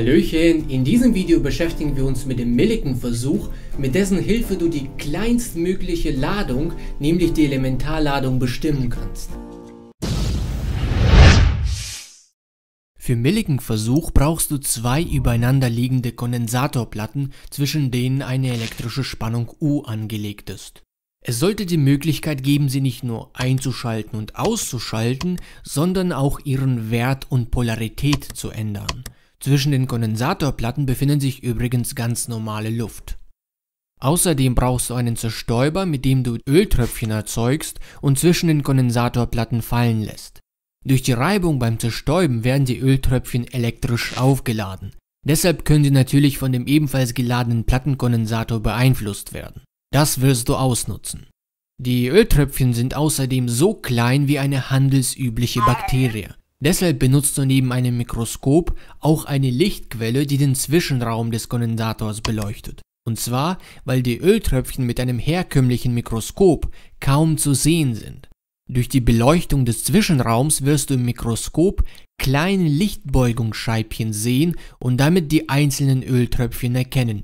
Hallöchen, in diesem Video beschäftigen wir uns mit dem Millikan-Versuch, mit dessen Hilfe du die kleinstmögliche Ladung, nämlich die Elementarladung, bestimmen kannst. Für Millikan-Versuch brauchst du zwei übereinander liegende Kondensatorplatten, zwischen denen eine elektrische Spannung U angelegt ist. Es sollte die Möglichkeit geben, sie nicht nur einzuschalten und auszuschalten, sondern auch ihren Wert und Polarität zu ändern. Zwischen den Kondensatorplatten befinden sich übrigens ganz normale Luft. Außerdem brauchst du einen Zerstäuber, mit dem du Öltröpfchen erzeugst und zwischen den Kondensatorplatten fallen lässt. Durch die Reibung beim Zerstäuben werden die Öltröpfchen elektrisch aufgeladen. Deshalb können sie natürlich von dem ebenfalls geladenen Plattenkondensator beeinflusst werden. Das wirst du ausnutzen. Die Öltröpfchen sind außerdem so klein wie eine handelsübliche Bakterie. Deshalb benutzt du neben einem Mikroskop auch eine Lichtquelle, die den Zwischenraum des Kondensators beleuchtet. Und zwar, weil die Öltröpfchen mit einem herkömmlichen Mikroskop kaum zu sehen sind. Durch die Beleuchtung des Zwischenraums wirst du im Mikroskop kleine Lichtbeugungsscheibchen sehen und damit die einzelnen Öltröpfchen erkennen.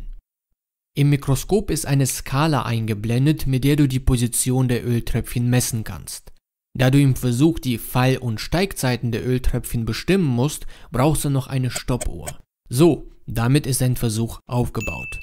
Im Mikroskop ist eine Skala eingeblendet, mit der du die Position der Öltröpfchen messen kannst. Da du im Versuch die Fall- und Steigzeiten der Öltröpfchen bestimmen musst, brauchst du noch eine Stoppuhr. So, damit ist dein Versuch aufgebaut.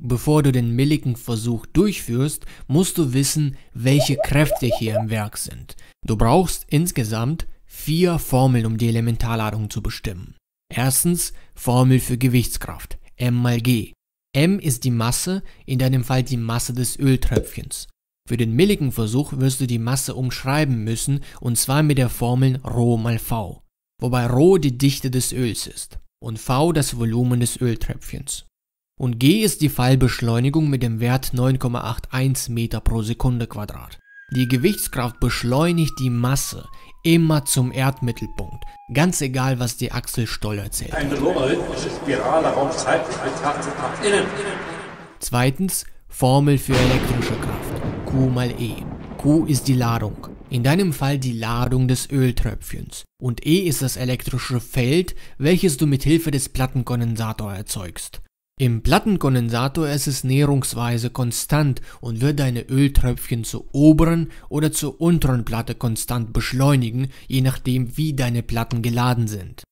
Bevor du den milligen Versuch durchführst, musst du wissen, welche Kräfte hier im Werk sind. Du brauchst insgesamt vier Formeln, um die Elementarladung zu bestimmen. Erstens Formel für Gewichtskraft, M mal G. M ist die Masse, in deinem Fall die Masse des Öltröpfchens. Für den milligen Versuch wirst du die Masse umschreiben müssen und zwar mit der Formel ρ mal V, wobei ρ die Dichte des Öls ist und V das Volumen des Öltröpfchens. Und G ist die Fallbeschleunigung mit dem Wert 9,81 Meter pro Sekunde Quadrat. Die Gewichtskraft beschleunigt die Masse immer zum Erdmittelpunkt, ganz egal was die Axel Stoll erzählt. Ein spiraler Raumzeit betrachtet nach innen. Zweitens Formel für elektrische Kraft. Q mal E. Eh. Q ist die Ladung, in deinem Fall die Ladung des Öltröpfchens. Und E ist das elektrische Feld, welches du mit Hilfe des Plattenkondensator erzeugst. Im Plattenkondensator ist es näherungsweise konstant und wird deine Öltröpfchen zur oberen oder zur unteren Platte konstant beschleunigen, je nachdem wie deine Platten geladen sind.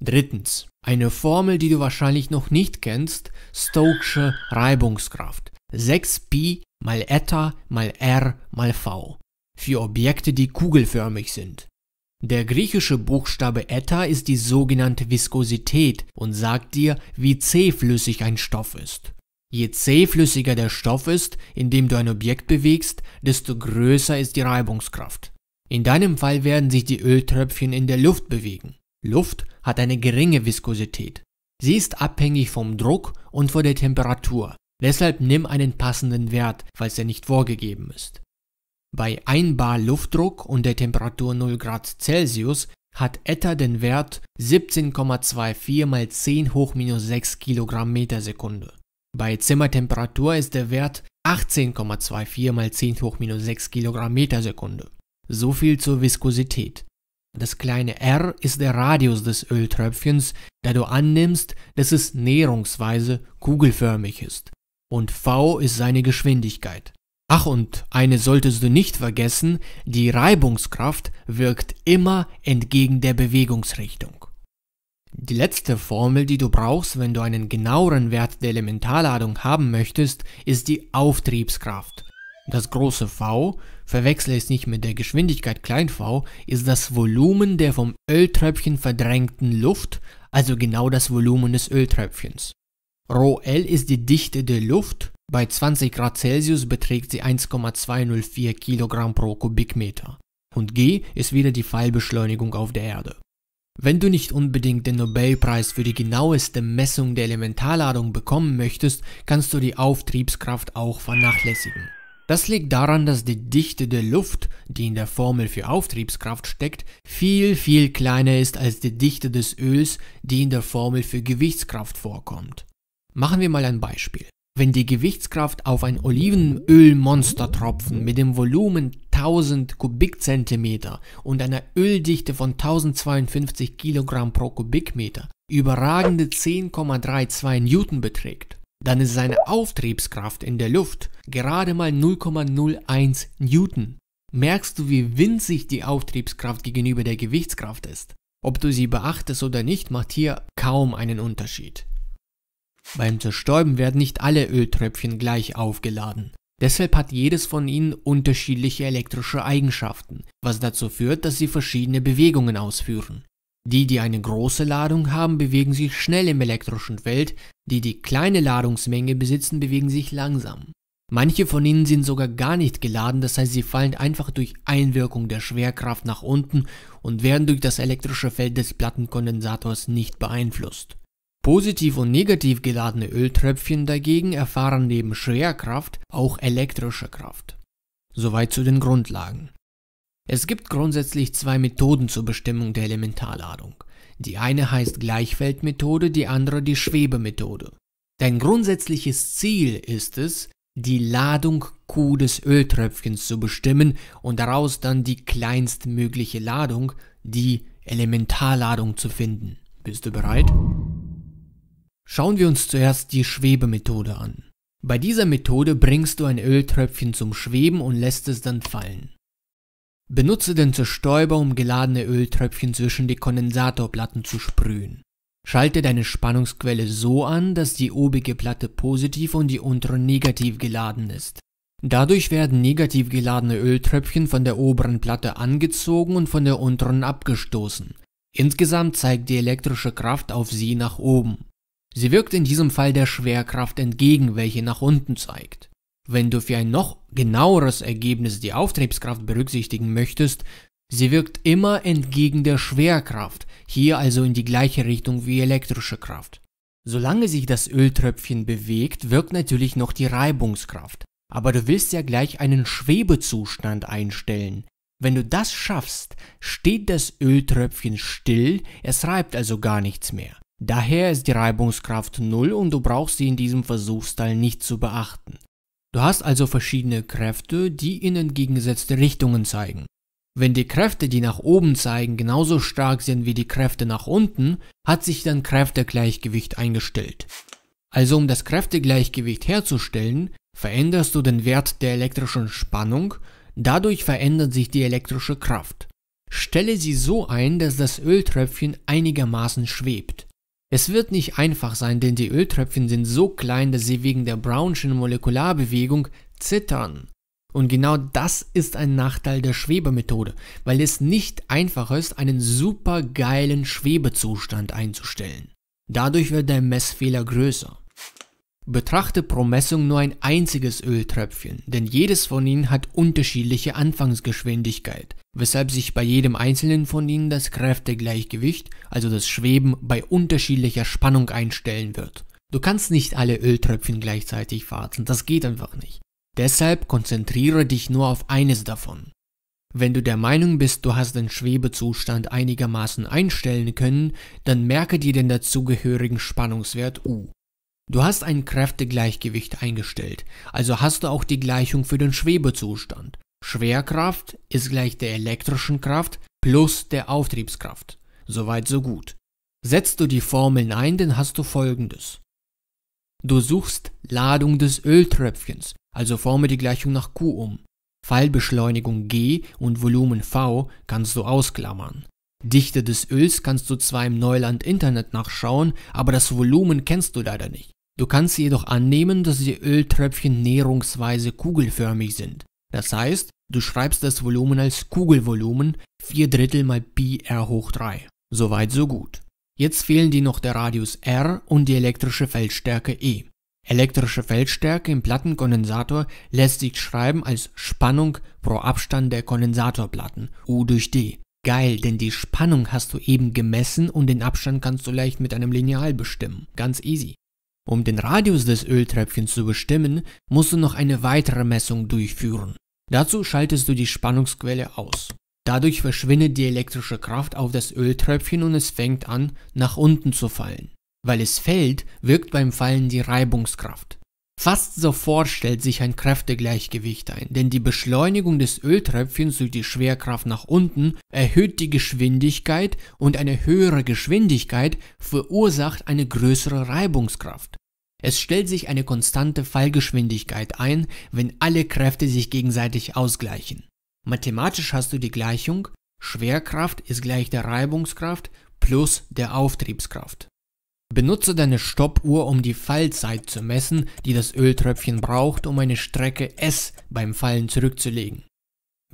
Drittens. Eine Formel, die du wahrscheinlich noch nicht kennst, Stokesche Reibungskraft. 6pi mal eta mal r mal v für Objekte, die kugelförmig sind. Der griechische Buchstabe eta ist die sogenannte Viskosität und sagt dir, wie zähflüssig ein Stoff ist. Je zähflüssiger der Stoff ist, in dem du ein Objekt bewegst, desto größer ist die Reibungskraft. In deinem Fall werden sich die Öltröpfchen in der Luft bewegen. Luft hat eine geringe Viskosität. Sie ist abhängig vom Druck und von der Temperatur. Deshalb nimm einen passenden Wert, falls er nicht vorgegeben ist. Bei 1 bar Luftdruck und der Temperatur 0 Grad Celsius hat Ether den Wert 17,24 mal 10 hoch minus 6 Kilogramm Meter Bei Zimmertemperatur ist der Wert 18,24 mal 10 hoch minus 6 Kilogramm Meter So viel zur Viskosität. Das kleine r ist der Radius des Öltröpfchens, da du annimmst, dass es näherungsweise kugelförmig ist und v ist seine Geschwindigkeit. Ach und eine solltest du nicht vergessen, die Reibungskraft wirkt immer entgegen der Bewegungsrichtung. Die letzte Formel, die du brauchst, wenn du einen genaueren Wert der Elementarladung haben möchtest, ist die Auftriebskraft. Das große V, verwechsle es nicht mit der Geschwindigkeit klein v, ist das Volumen der vom Öltröpfchen verdrängten Luft, also genau das Volumen des Öltröpfchens. Rho L ist die Dichte der Luft, bei 20 Grad Celsius beträgt sie 1,204 Kilogramm pro Kubikmeter und g ist wieder die Fallbeschleunigung auf der Erde. Wenn du nicht unbedingt den Nobelpreis für die genaueste Messung der Elementarladung bekommen möchtest, kannst du die Auftriebskraft auch vernachlässigen. Das liegt daran, dass die Dichte der Luft, die in der Formel für Auftriebskraft steckt, viel, viel kleiner ist als die Dichte des Öls, die in der Formel für Gewichtskraft vorkommt. Machen wir mal ein Beispiel. Wenn die Gewichtskraft auf ein Olivenölmonstertropfen mit dem Volumen 1000 Kubikzentimeter und einer Öldichte von 1052 Kilogramm pro Kubikmeter überragende 10,32 Newton beträgt, dann ist seine Auftriebskraft in der Luft gerade mal 0,01 Newton. Merkst du, wie winzig die Auftriebskraft gegenüber der Gewichtskraft ist? Ob du sie beachtest oder nicht, macht hier kaum einen Unterschied. Beim Zerstäuben werden nicht alle Öltröpfchen gleich aufgeladen. Deshalb hat jedes von ihnen unterschiedliche elektrische Eigenschaften, was dazu führt, dass sie verschiedene Bewegungen ausführen. Die, die eine große Ladung haben, bewegen sich schnell im elektrischen Feld, die, die kleine Ladungsmenge besitzen, bewegen sich langsam. Manche von ihnen sind sogar gar nicht geladen, das heißt, sie fallen einfach durch Einwirkung der Schwerkraft nach unten und werden durch das elektrische Feld des Plattenkondensators nicht beeinflusst. Positiv und negativ geladene Öltröpfchen dagegen erfahren neben Schwerkraft auch elektrische Kraft. Soweit zu den Grundlagen. Es gibt grundsätzlich zwei Methoden zur Bestimmung der Elementarladung. Die eine heißt Gleichfeldmethode, die andere die Schwebemethode. Dein grundsätzliches Ziel ist es, die Ladung Q des Öltröpfchens zu bestimmen und daraus dann die kleinstmögliche Ladung, die Elementarladung zu finden. Bist du bereit? Schauen wir uns zuerst die Schwebemethode an. Bei dieser Methode bringst du ein Öltröpfchen zum Schweben und lässt es dann fallen. Benutze den Zerstäuber, um geladene Öltröpfchen zwischen die Kondensatorplatten zu sprühen. Schalte deine Spannungsquelle so an, dass die obige Platte positiv und die untere negativ geladen ist. Dadurch werden negativ geladene Öltröpfchen von der oberen Platte angezogen und von der unteren abgestoßen. Insgesamt zeigt die elektrische Kraft auf sie nach oben. Sie wirkt in diesem Fall der Schwerkraft entgegen, welche nach unten zeigt. Wenn du für ein noch genaueres Ergebnis die Auftriebskraft berücksichtigen möchtest, sie wirkt immer entgegen der Schwerkraft, hier also in die gleiche Richtung wie elektrische Kraft. Solange sich das Öltröpfchen bewegt, wirkt natürlich noch die Reibungskraft. Aber du willst ja gleich einen Schwebezustand einstellen. Wenn du das schaffst, steht das Öltröpfchen still, es reibt also gar nichts mehr. Daher ist die Reibungskraft 0 und du brauchst sie in diesem Versuchsteil nicht zu beachten. Du hast also verschiedene Kräfte, die in entgegengesetzte Richtungen zeigen. Wenn die Kräfte, die nach oben zeigen, genauso stark sind wie die Kräfte nach unten, hat sich dann Kräftegleichgewicht eingestellt. Also um das Kräftegleichgewicht herzustellen, veränderst du den Wert der elektrischen Spannung, dadurch verändert sich die elektrische Kraft. Stelle sie so ein, dass das Öltröpfchen einigermaßen schwebt. Es wird nicht einfach sein, denn die Öltröpfchen sind so klein, dass sie wegen der Brownschen Molekularbewegung zittern. Und genau das ist ein Nachteil der Schwebemethode, weil es nicht einfach ist, einen super geilen Schwebezustand einzustellen. Dadurch wird der Messfehler größer. Betrachte pro Messung nur ein einziges Öltröpfchen, denn jedes von ihnen hat unterschiedliche Anfangsgeschwindigkeit, weshalb sich bei jedem einzelnen von ihnen das Kräftegleichgewicht, also das Schweben, bei unterschiedlicher Spannung einstellen wird. Du kannst nicht alle Öltröpfchen gleichzeitig warten, das geht einfach nicht. Deshalb konzentriere dich nur auf eines davon. Wenn du der Meinung bist, du hast den Schwebezustand einigermaßen einstellen können, dann merke dir den dazugehörigen Spannungswert U. Du hast ein Kräftegleichgewicht eingestellt, also hast du auch die Gleichung für den Schwebezustand. Schwerkraft ist gleich der elektrischen Kraft plus der Auftriebskraft. Soweit so gut. Setzt du die Formeln ein, dann hast du folgendes. Du suchst Ladung des Öltröpfchens, also forme die Gleichung nach Q um. Fallbeschleunigung G und Volumen V kannst du ausklammern. Dichte des Öls kannst du zwar im Neuland Internet nachschauen, aber das Volumen kennst du leider nicht. Du kannst jedoch annehmen, dass die Öltröpfchen näherungsweise kugelförmig sind. Das heißt, du schreibst das Volumen als Kugelvolumen 4 Drittel mal Pi r hoch 3. Soweit so gut. Jetzt fehlen dir noch der Radius r und die elektrische Feldstärke E. Elektrische Feldstärke im Plattenkondensator lässt sich schreiben als Spannung pro Abstand der Kondensatorplatten, U durch D. Geil, denn die Spannung hast du eben gemessen und den Abstand kannst du leicht mit einem Lineal bestimmen. Ganz easy. Um den Radius des Öltröpfchens zu bestimmen, musst du noch eine weitere Messung durchführen. Dazu schaltest du die Spannungsquelle aus. Dadurch verschwindet die elektrische Kraft auf das Öltröpfchen und es fängt an, nach unten zu fallen. Weil es fällt, wirkt beim Fallen die Reibungskraft. Fast sofort stellt sich ein Kräftegleichgewicht ein, denn die Beschleunigung des Öltröpfchens durch die Schwerkraft nach unten erhöht die Geschwindigkeit und eine höhere Geschwindigkeit verursacht eine größere Reibungskraft. Es stellt sich eine konstante Fallgeschwindigkeit ein, wenn alle Kräfte sich gegenseitig ausgleichen. Mathematisch hast du die Gleichung Schwerkraft ist gleich der Reibungskraft plus der Auftriebskraft. Benutze deine Stoppuhr, um die Fallzeit zu messen, die das Öltröpfchen braucht, um eine Strecke S beim Fallen zurückzulegen.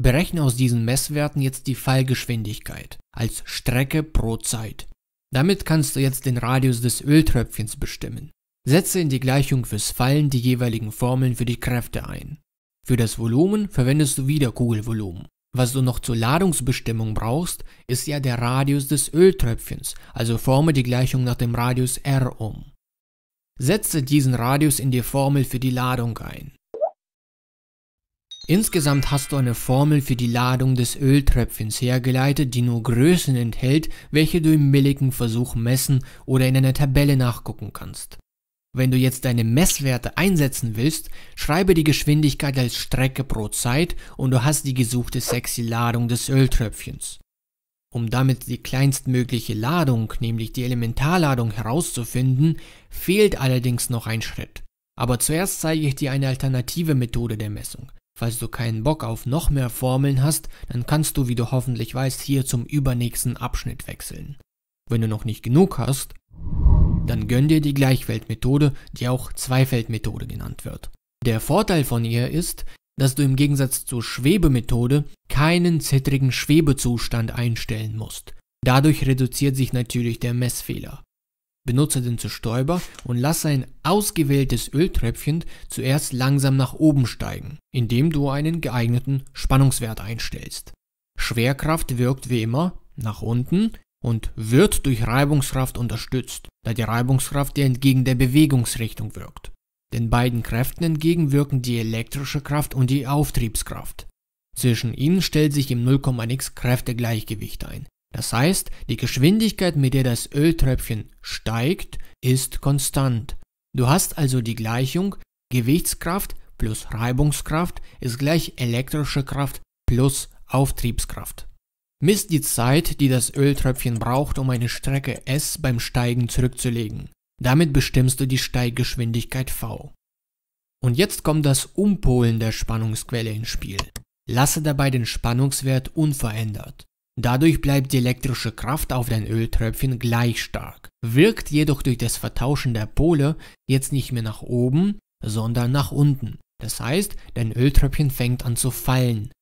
Berechne aus diesen Messwerten jetzt die Fallgeschwindigkeit als Strecke pro Zeit. Damit kannst du jetzt den Radius des Öltröpfchens bestimmen. Setze in die Gleichung fürs Fallen die jeweiligen Formeln für die Kräfte ein. Für das Volumen verwendest du wieder Kugelvolumen. Was du noch zur Ladungsbestimmung brauchst, ist ja der Radius des Öltröpfchens, also forme die Gleichung nach dem Radius r um. Setze diesen Radius in die Formel für die Ladung ein. Insgesamt hast du eine Formel für die Ladung des Öltröpfchens hergeleitet, die nur Größen enthält, welche du im billigen Versuch messen oder in einer Tabelle nachgucken kannst. Wenn du jetzt deine Messwerte einsetzen willst, schreibe die Geschwindigkeit als Strecke pro Zeit und du hast die gesuchte sexy Ladung des Öltröpfchens. Um damit die kleinstmögliche Ladung, nämlich die Elementarladung herauszufinden, fehlt allerdings noch ein Schritt. Aber zuerst zeige ich dir eine alternative Methode der Messung. Falls du keinen Bock auf noch mehr Formeln hast, dann kannst du, wie du hoffentlich weißt, hier zum übernächsten Abschnitt wechseln. Wenn du noch nicht genug hast, dann gönn dir die Gleichfeldmethode, die auch Zweifeldmethode genannt wird. Der Vorteil von ihr ist, dass du im Gegensatz zur Schwebemethode keinen zittrigen Schwebezustand einstellen musst. Dadurch reduziert sich natürlich der Messfehler. Benutze den Zerstäuber und lasse ein ausgewähltes Öltröpfchen zuerst langsam nach oben steigen, indem du einen geeigneten Spannungswert einstellst. Schwerkraft wirkt wie immer nach unten, und wird durch Reibungskraft unterstützt, da die Reibungskraft ja entgegen der Bewegungsrichtung wirkt. Den beiden Kräften entgegen wirken die elektrische Kraft und die Auftriebskraft. Zwischen ihnen stellt sich im 0,x Kräftegleichgewicht ein. Das heißt, die Geschwindigkeit, mit der das Öltröpfchen steigt, ist konstant. Du hast also die Gleichung Gewichtskraft plus Reibungskraft ist gleich elektrische Kraft plus Auftriebskraft. Misst die Zeit, die das Öltröpfchen braucht, um eine Strecke S beim Steigen zurückzulegen. Damit bestimmst du die Steiggeschwindigkeit V. Und jetzt kommt das Umpolen der Spannungsquelle ins Spiel. Lasse dabei den Spannungswert unverändert. Dadurch bleibt die elektrische Kraft auf dein Öltröpfchen gleich stark, wirkt jedoch durch das Vertauschen der Pole jetzt nicht mehr nach oben, sondern nach unten. Das heißt, dein Öltröpfchen fängt an zu fallen,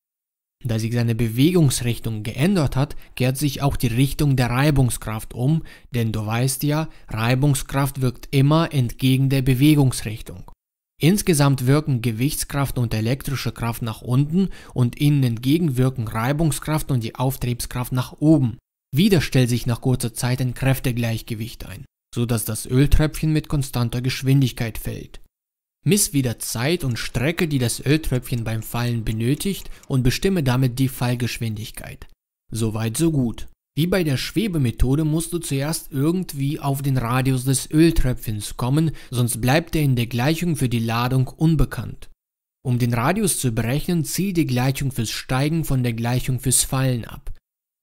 da sich seine Bewegungsrichtung geändert hat, kehrt sich auch die Richtung der Reibungskraft um, denn du weißt ja, Reibungskraft wirkt immer entgegen der Bewegungsrichtung. Insgesamt wirken Gewichtskraft und elektrische Kraft nach unten und ihnen entgegen wirken Reibungskraft und die Auftriebskraft nach oben. Wieder stellt sich nach kurzer Zeit ein Kräftegleichgewicht ein, so dass das Öltröpfchen mit konstanter Geschwindigkeit fällt. Miss wieder Zeit und Strecke, die das Öltröpfchen beim Fallen benötigt und bestimme damit die Fallgeschwindigkeit. Soweit so gut. Wie bei der Schwebemethode musst du zuerst irgendwie auf den Radius des Öltröpfchens kommen, sonst bleibt er in der Gleichung für die Ladung unbekannt. Um den Radius zu berechnen, zieh die Gleichung fürs Steigen von der Gleichung fürs Fallen ab.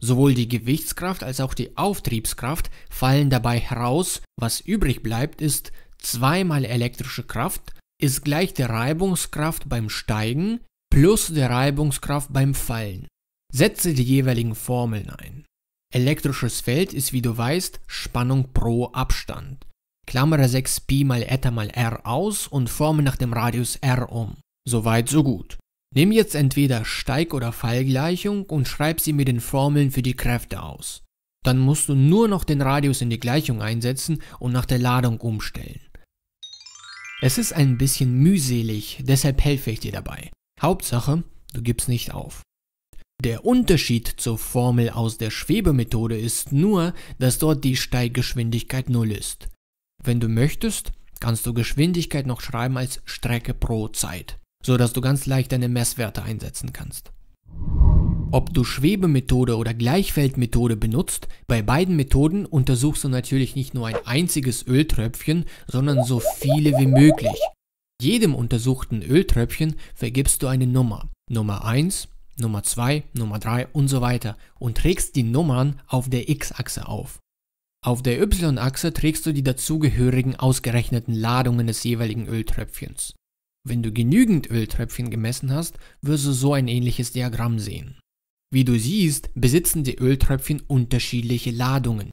Sowohl die Gewichtskraft als auch die Auftriebskraft fallen dabei heraus, was übrig bleibt ist zweimal elektrische Kraft ist gleich der Reibungskraft beim Steigen plus der Reibungskraft beim Fallen. Setze die jeweiligen Formeln ein. Elektrisches Feld ist, wie du weißt, Spannung pro Abstand. Klammere 6 Pi mal Eta mal R aus und forme nach dem Radius R um. Soweit, so gut. Nimm jetzt entweder Steig- oder Fallgleichung und schreib sie mit den Formeln für die Kräfte aus. Dann musst du nur noch den Radius in die Gleichung einsetzen und nach der Ladung umstellen. Es ist ein bisschen mühselig, deshalb helfe ich dir dabei. Hauptsache, du gibst nicht auf. Der Unterschied zur Formel aus der Schwebemethode ist nur, dass dort die Steiggeschwindigkeit 0 ist. Wenn du möchtest, kannst du Geschwindigkeit noch schreiben als Strecke pro Zeit, so dass du ganz leicht deine Messwerte einsetzen kannst. Ob du Schwebemethode oder Gleichfeldmethode benutzt, bei beiden Methoden untersuchst du natürlich nicht nur ein einziges Öltröpfchen, sondern so viele wie möglich. Jedem untersuchten Öltröpfchen vergibst du eine Nummer. Nummer 1, Nummer 2, Nummer 3 und so weiter und trägst die Nummern auf der x-Achse auf. Auf der y-Achse trägst du die dazugehörigen ausgerechneten Ladungen des jeweiligen Öltröpfchens. Wenn du genügend Öltröpfchen gemessen hast, wirst du so ein ähnliches Diagramm sehen. Wie du siehst, besitzen die Öltröpfchen unterschiedliche Ladungen.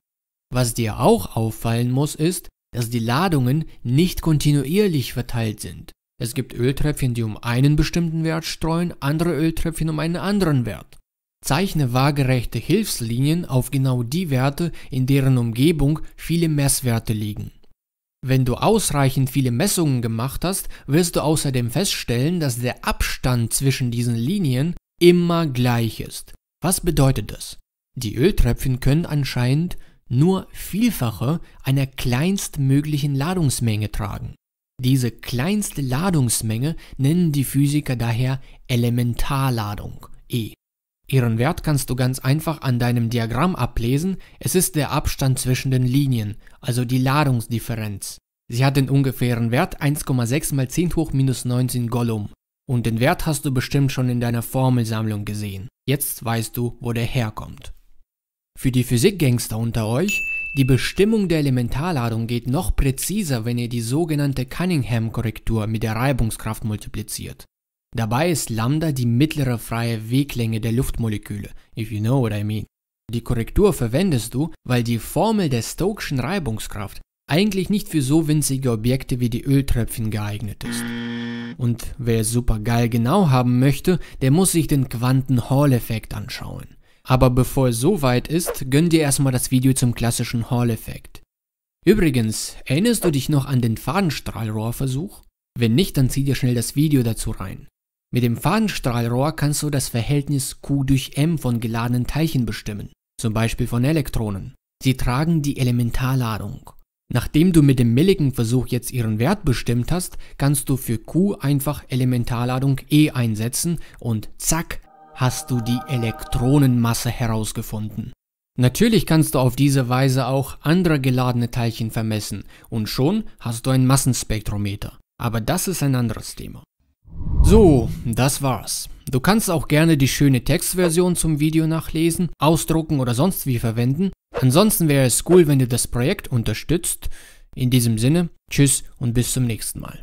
Was dir auch auffallen muss, ist, dass die Ladungen nicht kontinuierlich verteilt sind. Es gibt Öltröpfchen, die um einen bestimmten Wert streuen, andere Öltröpfchen um einen anderen Wert. Zeichne waagerechte Hilfslinien auf genau die Werte, in deren Umgebung viele Messwerte liegen. Wenn du ausreichend viele Messungen gemacht hast, wirst du außerdem feststellen, dass der Abstand zwischen diesen Linien immer gleich ist. Was bedeutet das? Die Öltröpfchen können anscheinend nur Vielfache einer kleinstmöglichen Ladungsmenge tragen. Diese kleinste Ladungsmenge nennen die Physiker daher Elementarladung E. Ihren Wert kannst du ganz einfach an deinem Diagramm ablesen. Es ist der Abstand zwischen den Linien, also die Ladungsdifferenz. Sie hat den ungefähren Wert 1,6 mal 10 hoch minus 19 Gollum. Und den Wert hast du bestimmt schon in deiner Formelsammlung gesehen. Jetzt weißt du, wo der herkommt. Für die Physikgangster unter euch, die Bestimmung der Elementarladung geht noch präziser, wenn ihr die sogenannte Cunningham-Korrektur mit der Reibungskraft multipliziert. Dabei ist Lambda die mittlere freie Weglänge der Luftmoleküle, if you know what I mean. Die Korrektur verwendest du, weil die Formel der Stokeschen Reibungskraft eigentlich nicht für so winzige Objekte wie die Öltröpfchen geeignet ist. Und wer es super geil genau haben möchte, der muss sich den Quanten-Hall-Effekt anschauen. Aber bevor es so weit ist, gönn dir erstmal das Video zum klassischen Hall-Effekt. Übrigens, erinnerst du dich noch an den Fadenstrahlrohrversuch? Wenn nicht, dann zieh dir schnell das Video dazu rein. Mit dem Fadenstrahlrohr kannst du das Verhältnis Q durch M von geladenen Teilchen bestimmen, zum Beispiel von Elektronen. Sie tragen die Elementarladung. Nachdem du mit dem Millikan-Versuch jetzt ihren Wert bestimmt hast, kannst du für Q einfach Elementarladung E einsetzen und zack, hast du die Elektronenmasse herausgefunden. Natürlich kannst du auf diese Weise auch andere geladene Teilchen vermessen und schon hast du ein Massenspektrometer. Aber das ist ein anderes Thema. So, das war's. Du kannst auch gerne die schöne Textversion zum Video nachlesen, ausdrucken oder sonst wie verwenden, Ansonsten wäre es cool, wenn du das Projekt unterstützt. In diesem Sinne, tschüss und bis zum nächsten Mal.